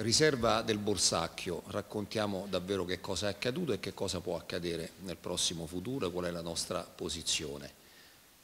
Riserva del Borsacchio, raccontiamo davvero che cosa è accaduto e che cosa può accadere nel prossimo futuro, e qual è la nostra posizione.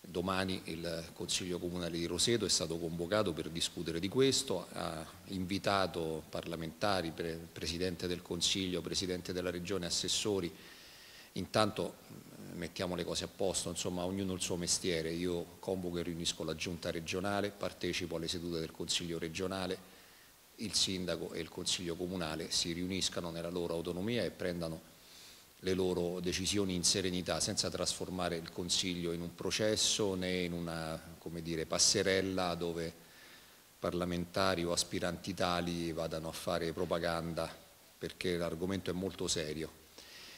Domani il Consiglio Comunale di Roseto è stato convocato per discutere di questo, ha invitato parlamentari, Presidente del Consiglio, Presidente della Regione, assessori, intanto eh, mettiamo le cose a posto, insomma ognuno il suo mestiere, io convoco e riunisco la Giunta regionale, partecipo alle sedute del Consiglio regionale, il sindaco e il consiglio comunale si riuniscano nella loro autonomia e prendano le loro decisioni in serenità, senza trasformare il consiglio in un processo né in una dire, passerella dove parlamentari o aspiranti tali vadano a fare propaganda perché l'argomento è molto serio.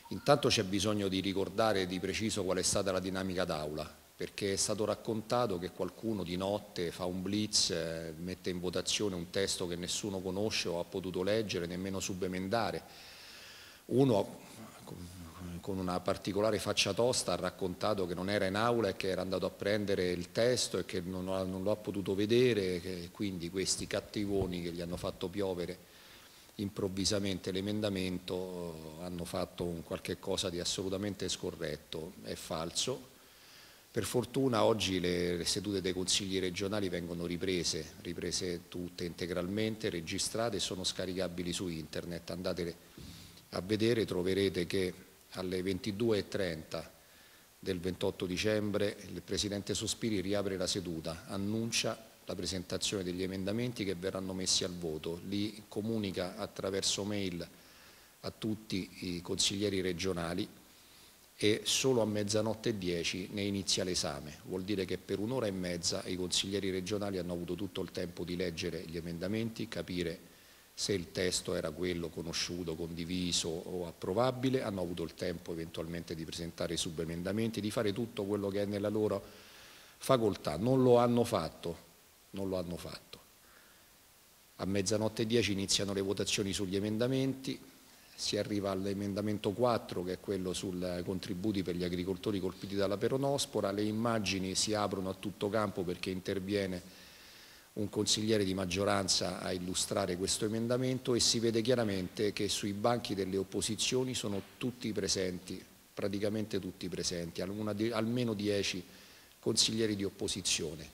Intanto c'è bisogno di ricordare di preciso qual è stata la dinamica d'aula, perché è stato raccontato che qualcuno di notte fa un blitz, eh, mette in votazione un testo che nessuno conosce o ha potuto leggere, nemmeno subemendare. Uno con una particolare faccia tosta ha raccontato che non era in aula e che era andato a prendere il testo e che non, non lo ha potuto vedere, quindi questi cattivoni che gli hanno fatto piovere improvvisamente l'emendamento eh, hanno fatto un qualche cosa di assolutamente scorretto, è falso, per fortuna oggi le, sedute dei consigli regionali vengono riprese, riprese tutte integralmente, registrate e sono scaricabili su internet. Andate a vedere, troverete che alle 22.30 del 28 dicembre il Presidente Sospiri riapre la seduta, annuncia la presentazione degli emendamenti che verranno messi al voto, li comunica attraverso mail a tutti i consiglieri regionali e solo a mezzanotte e dieci ne inizia l'esame. Vuol dire che per un'ora e mezza i consiglieri regionali hanno avuto tutto il tempo di leggere gli emendamenti, capire se il testo era quello conosciuto, condiviso o approvabile, hanno avuto il tempo eventualmente di presentare i subemendamenti, di fare tutto quello che è nella loro facoltà. Non lo hanno fatto, non lo hanno fatto. A mezzanotte e dieci iniziano le votazioni sugli emendamenti, si arriva all'emendamento 4 che è quello sui contributi per gli agricoltori colpiti dalla peronospora, le immagini si aprono a tutto campo perché interviene un consigliere di maggioranza a illustrare questo emendamento e si vede chiaramente che sui banchi delle opposizioni sono tutti presenti, praticamente tutti presenti, almeno 10 consiglieri di opposizione.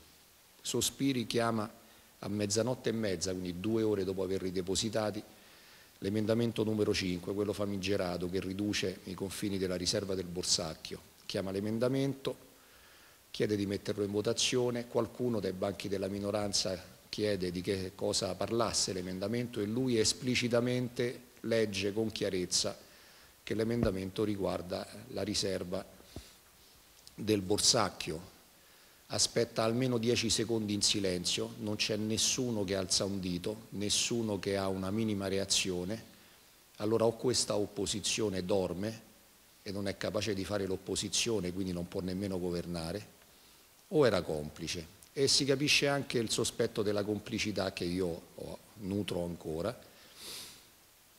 Sospiri chiama a mezzanotte e mezza, quindi due ore dopo averli depositati, l'emendamento numero 5, quello famigerato che riduce i confini della riserva del Borsacchio, chiama l'emendamento, chiede di metterlo in votazione, qualcuno dai banchi della minoranza chiede di che cosa parlasse l'emendamento e lui esplicitamente legge con chiarezza che l'emendamento riguarda la riserva del Borsacchio, aspetta almeno 10 secondi in silenzio, non c'è nessuno che alza un dito, nessuno che ha una minima reazione, allora o questa opposizione dorme e non è capace di fare l'opposizione, quindi non può nemmeno governare, o era complice. E si capisce anche il sospetto della complicità che io nutro ancora,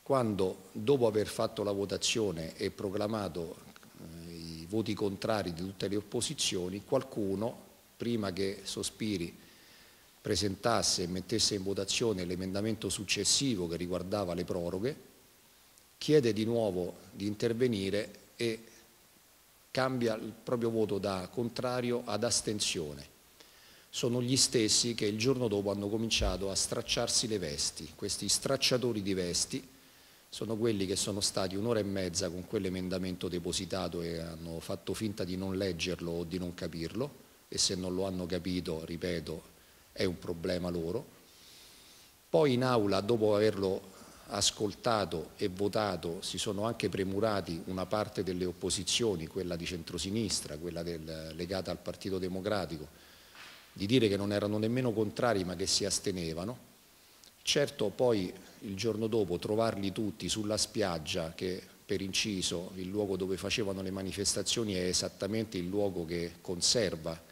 quando dopo aver fatto la votazione e proclamato eh, i voti contrari di tutte le opposizioni, qualcuno prima che Sospiri presentasse e mettesse in votazione l'emendamento successivo che riguardava le proroghe, chiede di nuovo di intervenire e cambia il proprio voto da contrario ad astensione. Sono gli stessi che il giorno dopo hanno cominciato a stracciarsi le vesti. Questi stracciatori di vesti sono quelli che sono stati un'ora e mezza con quell'emendamento depositato e hanno fatto finta di non leggerlo o di non capirlo e se non lo hanno capito, ripeto, è un problema loro. Poi in aula, dopo averlo ascoltato e votato, si sono anche premurati una parte delle opposizioni, quella di centrosinistra, quella del, legata al Partito Democratico, di dire che non erano nemmeno contrari ma che si astenevano. Certo poi il giorno dopo trovarli tutti sulla spiaggia che per inciso il luogo dove facevano le manifestazioni è esattamente il luogo che conserva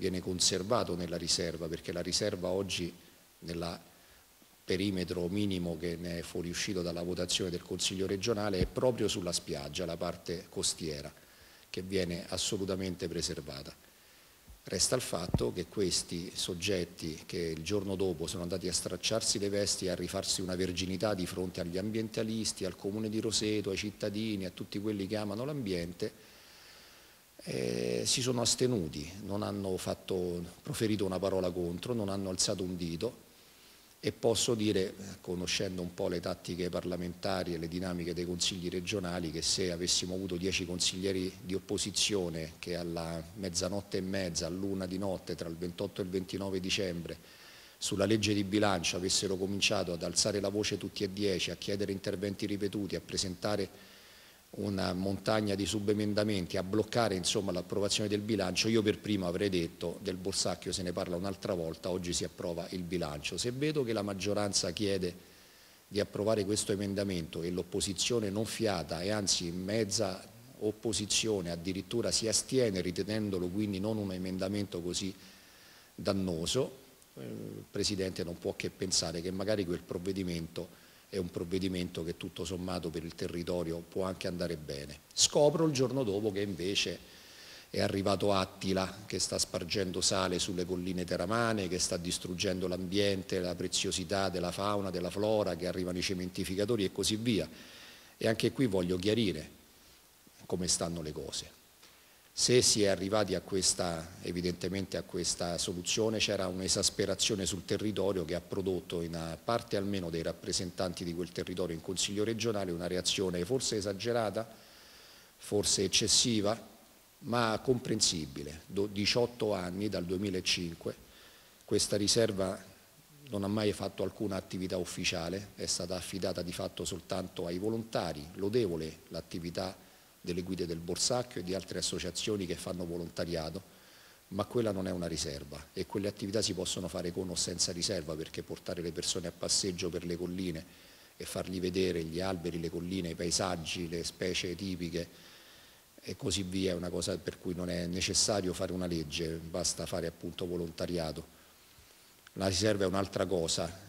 viene conservato nella riserva, perché la riserva oggi nel perimetro minimo che ne è fuoriuscito dalla votazione del Consiglio regionale è proprio sulla spiaggia, la parte costiera, che viene assolutamente preservata. Resta il fatto che questi soggetti che il giorno dopo sono andati a stracciarsi le vesti e a rifarsi una verginità di fronte agli ambientalisti, al comune di Roseto, ai cittadini, a tutti quelli che amano l'ambiente, eh, si sono astenuti, non hanno fatto, proferito una parola contro, non hanno alzato un dito e posso dire, conoscendo un po' le tattiche parlamentari e le dinamiche dei consigli regionali, che se avessimo avuto dieci consiglieri di opposizione che alla mezzanotte e mezza, all'una di notte, tra il 28 e il 29 dicembre, sulla legge di bilancio avessero cominciato ad alzare la voce tutti e dieci, a chiedere interventi ripetuti, a presentare una montagna di subemendamenti a bloccare l'approvazione del bilancio, io per primo avrei detto del Borsacchio se ne parla un'altra volta, oggi si approva il bilancio. Se vedo che la maggioranza chiede di approvare questo emendamento e l'opposizione non fiata e anzi mezza opposizione addirittura si astiene ritenendolo quindi non un emendamento così dannoso, eh, il Presidente non può che pensare che magari quel provvedimento è un provvedimento che tutto sommato per il territorio può anche andare bene. Scopro il giorno dopo che invece è arrivato Attila che sta spargendo sale sulle colline teramane, che sta distruggendo l'ambiente, la preziosità della fauna, della flora, che arrivano i cementificatori e così via. E anche qui voglio chiarire come stanno le cose. Se si è arrivati a questa, evidentemente a questa soluzione c'era un'esasperazione sul territorio che ha prodotto in parte almeno dei rappresentanti di quel territorio in Consiglio regionale una reazione forse esagerata, forse eccessiva, ma comprensibile. 18 anni dal 2005, questa riserva non ha mai fatto alcuna attività ufficiale, è stata affidata di fatto soltanto ai volontari, lodevole l'attività delle guide del Borsacchio e di altre associazioni che fanno volontariato, ma quella non è una riserva e quelle attività si possono fare con o senza riserva perché portare le persone a passeggio per le colline e fargli vedere gli alberi, le colline, i paesaggi, le specie tipiche e così via è una cosa per cui non è necessario fare una legge, basta fare appunto volontariato. La riserva è un'altra cosa,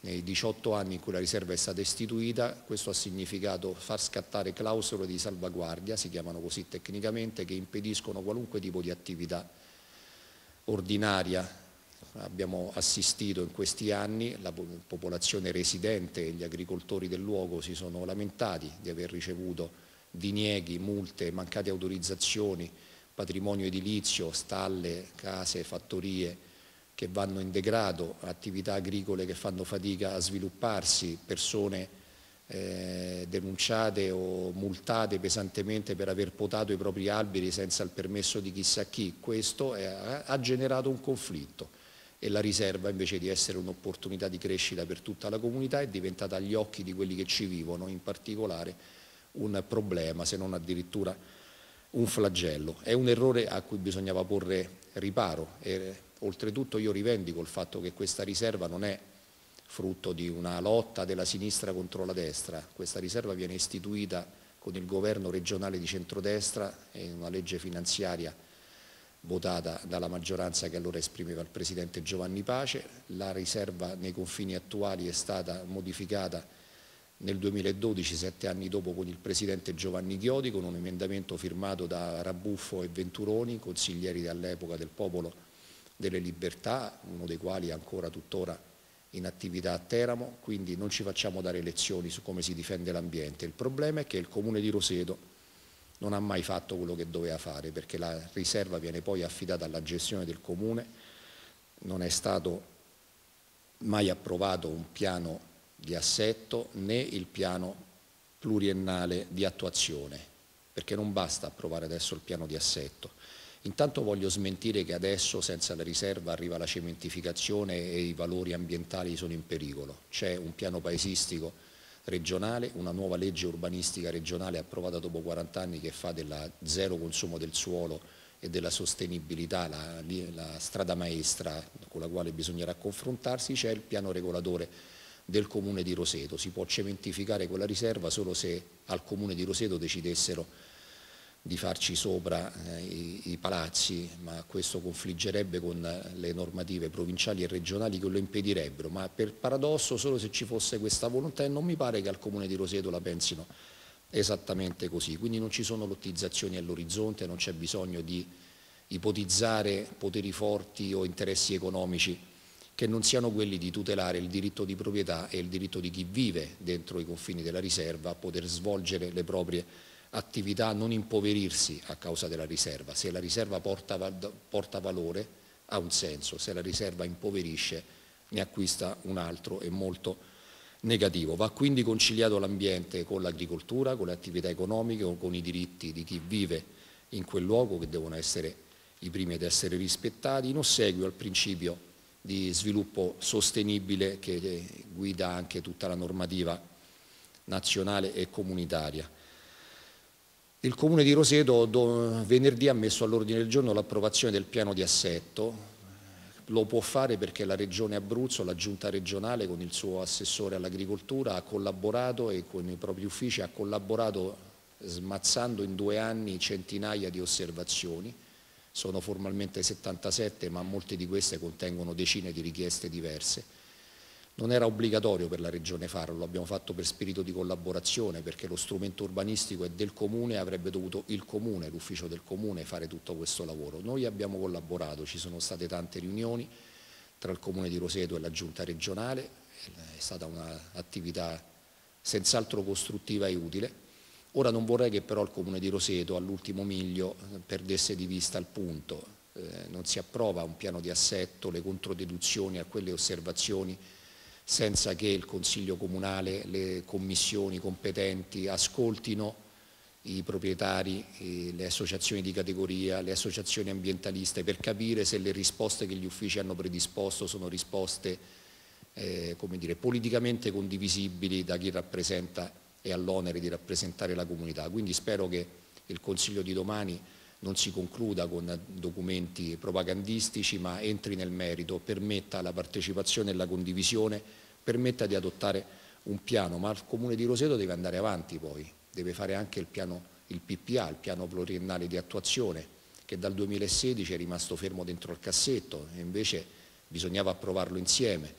nei 18 anni in cui la riserva è stata istituita questo ha significato far scattare clausole di salvaguardia, si chiamano così tecnicamente, che impediscono qualunque tipo di attività ordinaria. Abbiamo assistito in questi anni, la popolazione residente e gli agricoltori del luogo si sono lamentati di aver ricevuto dinieghi, multe, mancate autorizzazioni, patrimonio edilizio, stalle, case, fattorie, che vanno in degrado, attività agricole che fanno fatica a svilupparsi, persone eh, denunciate o multate pesantemente per aver potato i propri alberi senza il permesso di chissà chi, questo è, ha generato un conflitto e la riserva invece di essere un'opportunità di crescita per tutta la comunità è diventata agli occhi di quelli che ci vivono in particolare un problema, se non addirittura un flagello. È un errore a cui bisognava porre riparo. E, Oltretutto io rivendico il fatto che questa riserva non è frutto di una lotta della sinistra contro la destra, questa riserva viene istituita con il governo regionale di centrodestra e una legge finanziaria votata dalla maggioranza che allora esprimeva il Presidente Giovanni Pace, la riserva nei confini attuali è stata modificata nel 2012, sette anni dopo, con il Presidente Giovanni Chiodi, con un emendamento firmato da Rabuffo e Venturoni, consiglieri all'epoca del popolo delle libertà, uno dei quali è ancora tuttora in attività a Teramo, quindi non ci facciamo dare lezioni su come si difende l'ambiente. Il problema è che il comune di Roseto non ha mai fatto quello che doveva fare perché la riserva viene poi affidata alla gestione del comune, non è stato mai approvato un piano di assetto né il piano pluriennale di attuazione, perché non basta approvare adesso il piano di assetto, Intanto voglio smentire che adesso senza la riserva arriva la cementificazione e i valori ambientali sono in pericolo. C'è un piano paesistico regionale, una nuova legge urbanistica regionale approvata dopo 40 anni che fa del zero consumo del suolo e della sostenibilità la, la strada maestra con la quale bisognerà confrontarsi, c'è il piano regolatore del comune di Roseto. Si può cementificare quella riserva solo se al comune di Roseto decidessero di farci sopra eh, i, i, palazzi, ma questo confliggerebbe con le normative provinciali e regionali che lo impedirebbero, ma per paradosso solo se ci fosse questa volontà e non mi pare che al comune di Roseto la pensino esattamente così, quindi non ci sono lottizzazioni all'orizzonte, non c'è bisogno di ipotizzare poteri forti o interessi economici che non siano quelli di tutelare il diritto di proprietà e il diritto di chi vive dentro i confini della riserva a poter svolgere le proprie attività non impoverirsi a causa della riserva, se la riserva porta, porta valore ha un senso, se la riserva impoverisce ne acquista un altro e molto negativo. Va quindi conciliato l'ambiente con l'agricoltura, con le attività economiche o con i diritti di chi vive in quel luogo che devono essere i primi ad essere rispettati, in ossequio al principio di sviluppo sostenibile che eh, guida anche tutta la normativa nazionale e comunitaria. Il Comune di Roseto venerdì ha messo all'ordine del giorno l'approvazione del piano di assetto, lo può fare perché la Regione Abruzzo, la Giunta regionale con il suo assessore all'agricoltura ha collaborato e con i propri uffici ha collaborato smazzando in due anni centinaia di osservazioni, sono formalmente 77 ma molte di queste contengono decine di richieste diverse non era obbligatorio per la Regione farlo, abbiamo fatto per spirito di collaborazione perché lo strumento urbanistico è del Comune e avrebbe dovuto il Comune, l'ufficio del Comune fare tutto questo lavoro. Noi abbiamo collaborato, ci sono state tante riunioni tra il Comune di Roseto e la Giunta regionale, è stata un'attività senz'altro costruttiva e utile. Ora non vorrei che però il Comune di Roseto all'ultimo miglio perdesse di vista il punto, eh, non si approva un piano di assetto, le controdeduzioni a quelle osservazioni senza che il Consiglio Comunale, le commissioni competenti ascoltino i proprietari, eh, le associazioni di categoria, le associazioni ambientaliste per capire se le risposte che gli uffici hanno predisposto sono risposte eh, dire, politicamente condivisibili da chi rappresenta e ha l'onere di rappresentare la comunità. Quindi spero che il Consiglio di domani non si concluda con documenti propagandistici ma entri nel merito, permetta la partecipazione e la condivisione, permetta di adottare un piano, ma il Comune di Roseto deve andare avanti poi, deve fare anche il, piano, il PPA, il piano pluriennale di attuazione, che dal 2016 è rimasto fermo dentro il cassetto e invece bisognava approvarlo insieme,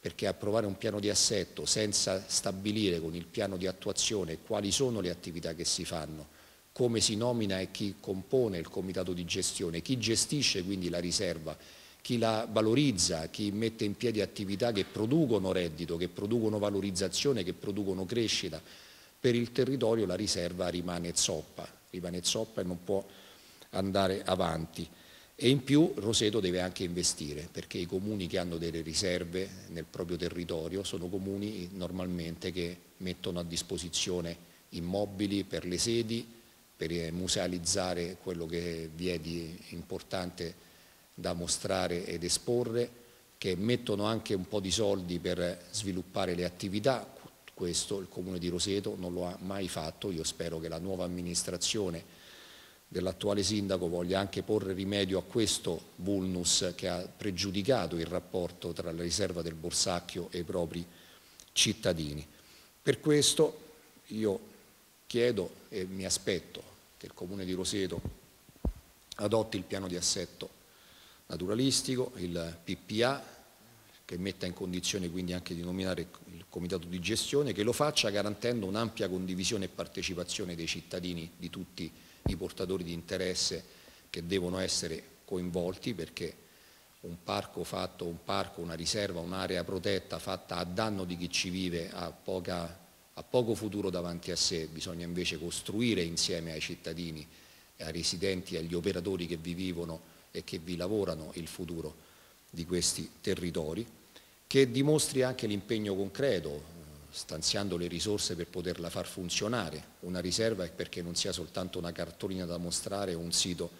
perché approvare un piano di assetto senza stabilire con il piano di attuazione quali sono le attività che si fanno, come si nomina e chi compone il comitato di gestione, chi gestisce quindi la riserva, chi la valorizza, chi mette in piedi attività che producono reddito, che producono valorizzazione, che producono crescita. Per il territorio la riserva rimane zoppa, rimane zoppa e non può andare avanti. E in più Roseto deve anche investire, perché i comuni che hanno delle riserve nel proprio territorio sono comuni eh, normalmente che mettono a disposizione immobili per le sedi, per eh, musealizzare quello che vi è di importante da mostrare ed esporre, che mettono anche un po' di soldi per sviluppare le attività, questo il Comune di Roseto non lo ha mai fatto, io spero che la nuova amministrazione dell'attuale sindaco voglia anche porre rimedio a questo vulnus che ha pregiudicato il rapporto tra la riserva del Borsacchio e i propri cittadini. Per questo io Chiedo e mi aspetto che il Comune di Roseto adotti il piano di assetto naturalistico, il PPA, che metta in condizione quindi anche di nominare il comitato di gestione, che lo faccia garantendo un'ampia condivisione e partecipazione dei cittadini, di tutti i portatori di interesse che devono essere coinvolti perché un parco fatto, un parco, una riserva, un'area protetta fatta a danno di chi ci vive ha poca ha poco futuro davanti a sé, bisogna invece costruire insieme ai cittadini, ai residenti, agli operatori che vi vivono e che vi lavorano il futuro di questi territori, che dimostri anche l'impegno concreto, stanziando le risorse per poterla far funzionare, una riserva è perché non sia soltanto una cartolina da mostrare o un sito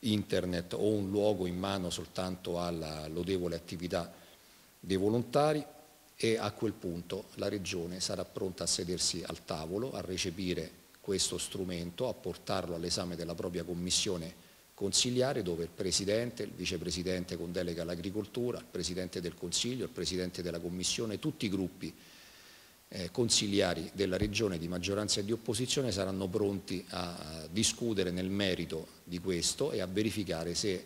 internet o un luogo in mano soltanto alla lodevole attività dei volontari e a quel punto la Regione sarà pronta a sedersi al tavolo, a recepire questo strumento, a portarlo all'esame della propria Commissione consiliare dove il Presidente, il Vicepresidente con delega all'agricoltura, il Presidente del Consiglio, il Presidente della Commissione, tutti i gruppi eh, consiliari della Regione di maggioranza e di opposizione saranno pronti a discutere nel merito di questo e a verificare se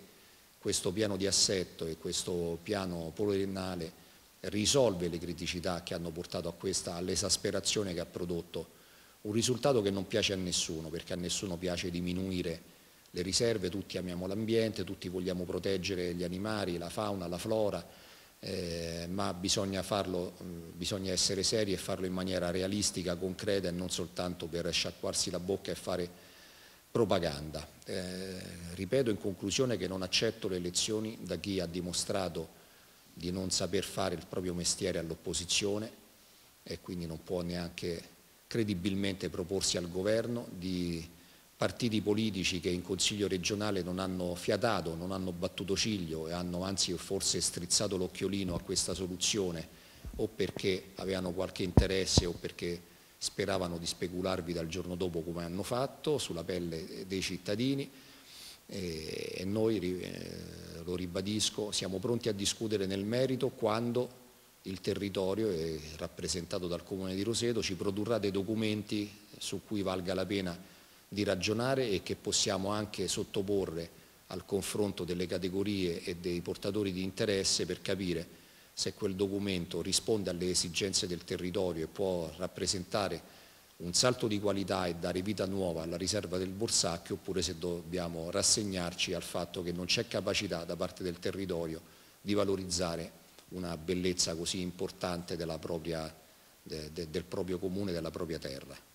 questo piano di assetto e questo piano poliennale risolve le criticità che hanno portato a questa, all'esasperazione che ha prodotto. Un risultato che non piace a nessuno, perché a nessuno piace diminuire le riserve, tutti amiamo l'ambiente, tutti vogliamo proteggere gli animali, la fauna, la flora, eh, ma bisogna, farlo, mm, bisogna essere seri e farlo in maniera realistica, concreta e non soltanto per sciacquarsi la bocca e fare propaganda. Eh, ripeto in conclusione che non accetto le lezioni da chi ha dimostrato di non saper fare il proprio mestiere all'opposizione e quindi non può neanche credibilmente proporsi al governo, di partiti politici che in Consiglio regionale non hanno fiatato, non hanno battuto ciglio e hanno anzi forse strizzato l'occhiolino a questa soluzione o perché avevano qualche interesse o perché speravano di specularvi dal giorno dopo come hanno fatto sulla pelle dei cittadini e, noi, eh, lo ribadisco, siamo pronti a discutere nel merito quando il territorio rappresentato dal Comune di Roseto ci produrrà dei documenti su cui valga la pena di ragionare e che possiamo anche sottoporre al confronto delle categorie e dei portatori di interesse per capire se quel documento risponde alle esigenze del territorio e può rappresentare un salto di qualità e dare vita nuova alla riserva del Borsacchio oppure se dobbiamo rassegnarci al fatto che non c'è capacità da parte del territorio di valorizzare una bellezza così importante propria, de, de, del proprio comune, della propria terra.